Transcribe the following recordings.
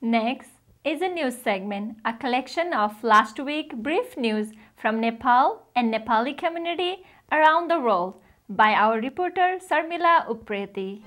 Next is a news segment, a collection of last week brief news from Nepal and Nepali community around the world by our reporter Sarmila Upreti.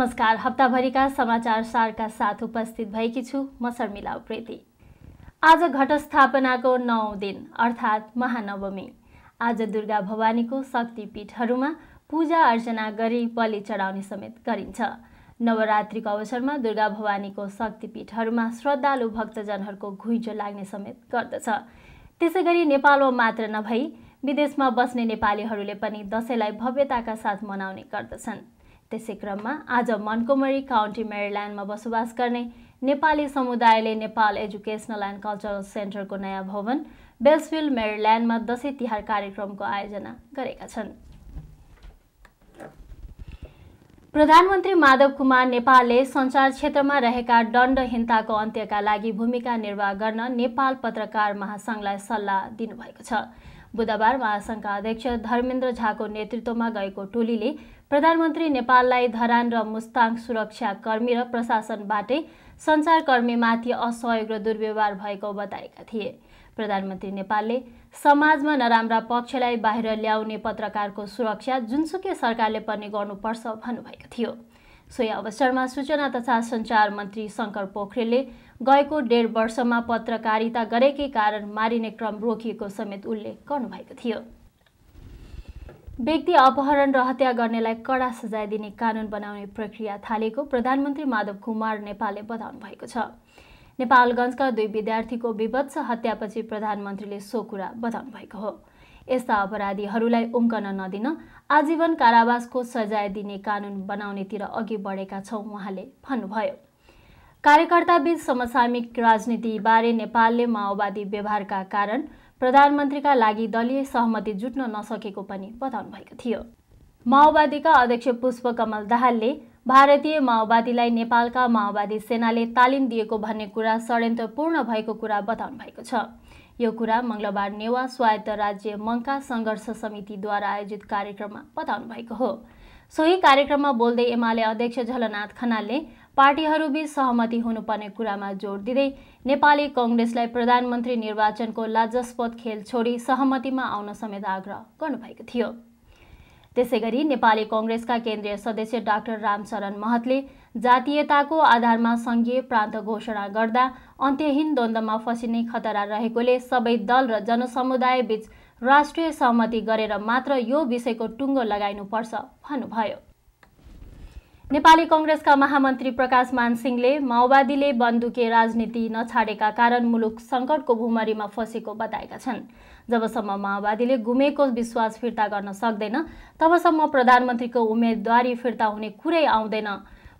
नमस्कार हप्ताभरिका समाचार सारका साथ उपस्थित भएकी छु म शर्मिला उप्रेती आज घटस्थापनाको नौ दिन अर्थात् महानवमी आज दुर्गा भवानीको शक्तिपीठहरूमा पूजा अर्चना गरी बलि चढाउने समेत गरिन्छ नवरात्रिको अवसरमा दुर्गा भवानीको शक्तिपीठहरूमा श्रद्धालु भक्तजनहरूको घुइँचो लाग्ने समेत गर्दछ त्यसै गरी नेपालमा मात्र नभई विदेशमा बस्ने नेपालीहरूले पनि दसैँलाई भव्यताका साथ मनाउने गर्दछन् त्यसै क्रममा आज मनकोमरी काउन्टी मेरिल्यान्डमा बसोबास गर्ने नेपाली समुदायले नेपाल एजुकेसनल एन्ड कल्चरल सेन्टरको नयाँ भवन बेल्सफिल मेरिल्यान्डमा दसैँ तिहार कार्यक्रमको आयोजना गरेका छन् प्रधानमन्त्री माधव कुमार नेपालले सञ्चार क्षेत्रमा रहेका दण्डहीनताको अन्त्यका लागि भूमिका निर्वाह गर्न नेपाल पत्रकार महासङ्घलाई सल्लाह दिनुभएको छ बुधबार महासङ्घका अध्यक्ष धर्मेन्द्र झाको नेतृत्वमा गएको टोलीले प्रधानमन्त्री नेपाललाई धरान र मुस्ताङ सुरक्षाकर्मी र प्रशासनबाटै सञ्चारकर्मीमाथि असहयोग र दुर्व्यवहार भएको बताएका थिए प्रधानमन्त्री नेपालले समाजमा नराम्रा पक्षलाई बाहिर ल्याउने पत्रकारको सुरक्षा जुनसुकै सरकारले पनि गर्नुपर्छ भन्नुभएको थियो सोही अवसरमा सूचना तथा सञ्चार मन्त्री शङ्कर पोखरेलले गएको डेढ वर्षमा पत्रकारिता गरेकै कारण मारिने क्रम रोकिएको समेत उल्लेख गर्नुभएको थियो व्यक्ति अपहरण र हत्या गर्नेलाई कडा सजाय दिने कानुन बनाउने प्रक्रिया थालेको प्रधानमन्त्री माधव कुमार नेपालले बताउनु भएको छ नेपालगञ्जका दुई विद्यार्थीको विभत्स हत्यापछि प्रधानमन्त्रीले सो कुरा बताउनु भएको हो यस्ता अपराधीहरूलाई उम्कन नदिन आजीवन कारावासको सजाय दिने कानुन बनाउनेतिर अघि बढेका छौँ उहाँले भन्नुभयो कार्यकर्ताबीच समसामिक राजनीतिबारे नेपालले माओवादी व्यवहारका कारण प्रधानमन्त्रीका लागि दलीय सहमति जुट्न नसकेको पनि बताउनुभएको थियो माओवादीका अध्यक्ष पुष्पकमल दाहालले भारतीय माओवादीलाई नेपालका माओवादी सेनाले तालिम दिएको भन्ने कुरा षड्यन्त्रपूर्ण भएको कुरा बताउनु भएको छ यो कुरा मङ्गलबार नेवा स्वायत्त राज्य मङ्का सङ्घर्ष समितिद्वारा आयोजित कार्यक्रममा बताउनु भएको हो सोही कार्यक्रममा बोल्दै एमाले अध्यक्ष झलनाथ खनालले पार्टीहरूबीच सहमति हुनुपर्ने कुरामा जोड दिँदै नेपाली कङ्ग्रेसलाई प्रधानमन्त्री निर्वाचनको लाजस्पद खेल छोडी सहमतिमा आउन समेत आग्रह गर्नुभएको थियो त्यसै गरी नेपाली कङ्ग्रेसका केन्द्रीय सदस्य डाक्टर रामचरण महतले जातीयताको आधारमा सङ्घीय प्रान्त घोषणा गर्दा अन्त्यहीन द्वन्द्वमा फसिने खतरा रहेकोले सबै दल र जनसमुदायबीच राष्ट्रिय सहमति गरेर मात्र यो विषयको टुङ्गो लगाइनुपर्छ भन्नुभयो नेपाली कङ्ग्रेसका महामन्त्री प्रकाश मानसिंहले माओवादीले बन्दुके राजनीति नछाडेका कारण मुलुक सङ्कटको भुमरीमा फँसेको बताएका छन् जबसम्म माओवादीले गुमेको विश्वास फिर्ता गर्न सक्दैन तबसम्म प्रधानमन्त्रीको उम्मेदवारी फिर्ता हुने कुरै आउँदैन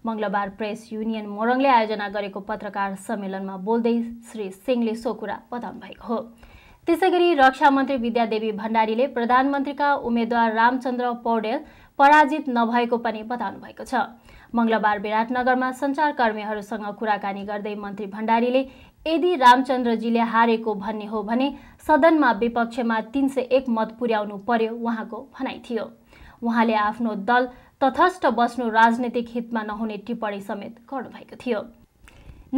मङ्गलबार प्रेस युनियन मोरङले आयोजना गरेको पत्रकार सम्मेलनमा बोल्दै श्री सिंहले सो कुरा बताउनु भएको हो त्यसै गरी रक्षा मन्त्री विद्यादेवी भण्डारीले प्रधानमन्त्रीका उम्मेद्वार रामचन्द्र पौडेल पराजित नभएको पनि बताउनु भएको छ मङ्गलबार विराटनगरमा सञ्चारकर्मीहरूसँग कुराकानी गर्दै मन्त्री भण्डारीले यदि रामचन्द्रजीले हारेको भन्ने हो भने सदनमा विपक्षमा तिन सय एक मत पुर्याउनु पर्यो उहाँको भनाइ थियो उहाँले आफ्नो दल तथस्थ बस्नु राजनैतिक हितमा नहुने टिप्पणी समेत गर्नुभएको थियो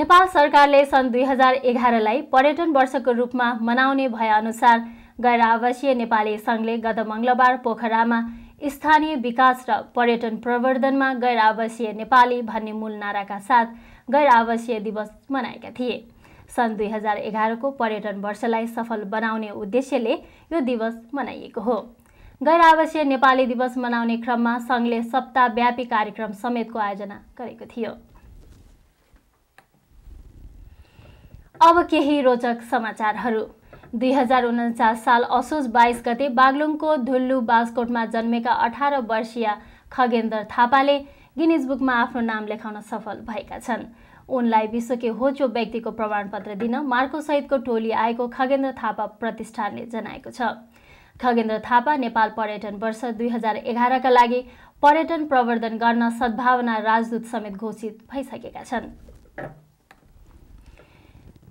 नेपाल सरकारले सन् दुई हजार एघारलाई पर्यटन वर्षको रूपमा मनाउने भएअनुसार गैर आवासीय नेपाली सङ्घले गत मङ्गलबार पोखरामा स्थानीय विकास र पर्यटन प्रवर्धनमा गैर आवासीय नेपाली भन्ने मूल नाराका साथ गैर आवासीय दिवस मनाएका थिए सन् दुई हजार एघारको पर्यटन वर्षलाई सफल बनाउने उद्देश्यले यो दिवस मनाइएको हो गैर आवासीय नेपाली दिवस मनाउने क्रममा सङ्घले सप्ताहव्यापी कार्यक्रम समेतको आयोजना गरेको थियो अब केही रोचक समाचारहरू दुई उन्चास साल असोज बाइस गते बागलुङको धुल्लु बाजकोटमा जन्मेका अठार वर्षीय खगेन्द्र थापाले गिनिज बुकमा आफ्नो नाम लेखाउन सफल भएका छन् उनलाई विश्वकै होचो व्यक्तिको प्रमाणपत्र दिन मार्को सहितको टोली आएको खगेन्द्र थापा प्रतिष्ठानले जनाएको छ खगेन्द्र थापा नेपाल पर्यटन वर्ष दुई हजार एघारका लागि पर्यटन प्रवर्धन गर्न सद्भावना राजदूत समेत घोषित भइसकेका छन्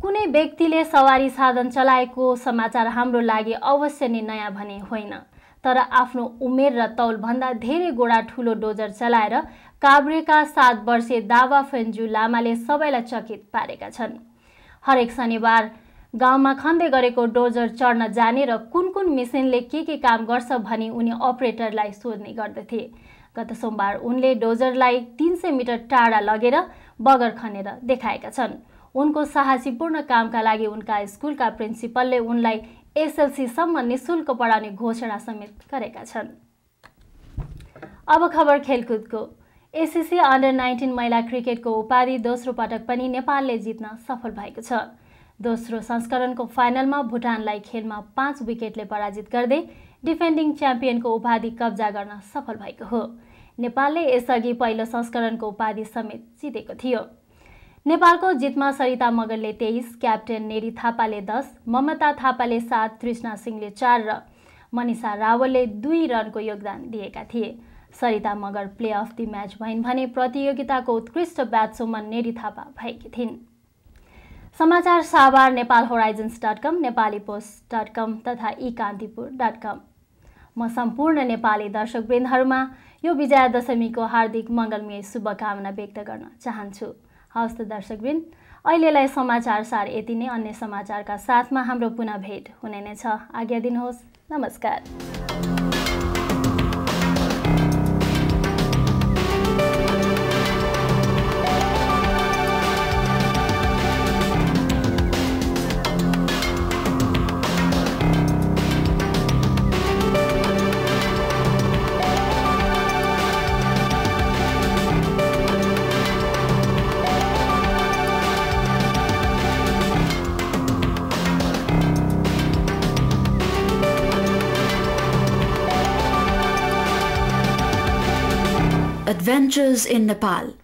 कुनै व्यक्तिले सवारी साधन चलाएको समाचार हाम्रो लागि अवश्य नै नयाँ भने होइन तर आफ्नो उमेर र तौलभन्दा धेरै गोडा ठुलो डोजर चलाएर काभ्रेका सात वर्षे दावा फेन्जु लामाले सबैलाई चकित पारेका छन् हरेक शनिबार गाउँमा खन्दै गरेको डोजर चढ्न जाने र कुन कुन मेसिनले के के काम गर्छ भनी उनी अपरेटरलाई सोध्ने गर्दथे गत सोमबार उनले डोजरलाई तिन सय मिटर टाढा लगेर बगर खनेर देखाएका छन् उनको साहसीपूर्ण कामका लागि उनका स्कुलका प्रिन्सिपलले उनलाई एसएलसीसम्म निशुल्क पढाउने घोषणा समेत गरेका छन् अब खबर खेलकुदको एसिसी अन्डर नाइन्टिन महिला क्रिकेटको उपाधि दोस्रो पटक पनि नेपालले जित्न सफल भएको छ दोस्रो संस्करणको फाइनलमा भुटानलाई खेलमा पाँच विकेटले पराजित गर्दै डिफेन्डिङ च्याम्पियनको उपाधि कब्जा गर्न सफल भएको हो नेपालले यसअघि पहिलो संस्करणको उपाधि समेत जितेको थियो नेपालको जितमा सरिता मगरले तेइस क्याप्टेन नेरी थापाले दस ममता थापाले सात तृष्णा सिंहले चार र मनिषा रावलले दुई रनको योगदान दिएका थिए Sarita Magar play of the match भइन् भने प्रतियोगिताको उत्कृष्ट ब्याट्सम्यान नेरी थापा भएकी थिइन् समाचार साबार Nepal Horizons dot com Nepali Post dot com तथा ई कान्तिपुर डट कम म सम्पूर्ण नेपाली दर्शकवृन्दहरूमा यो विजयादशमीको हार्दिक मङ्गलमय शुभकामना व्यक्त गर्न चाहन्छु हवस् त दर्शकबिन अहिलेलाई समाचार सार यति नै अन्य समाचारका साथमा हाम्रो पुनः भेट हुने नै छ आज्ञा दिनुहोस् नमस्कार Adventures in Nepal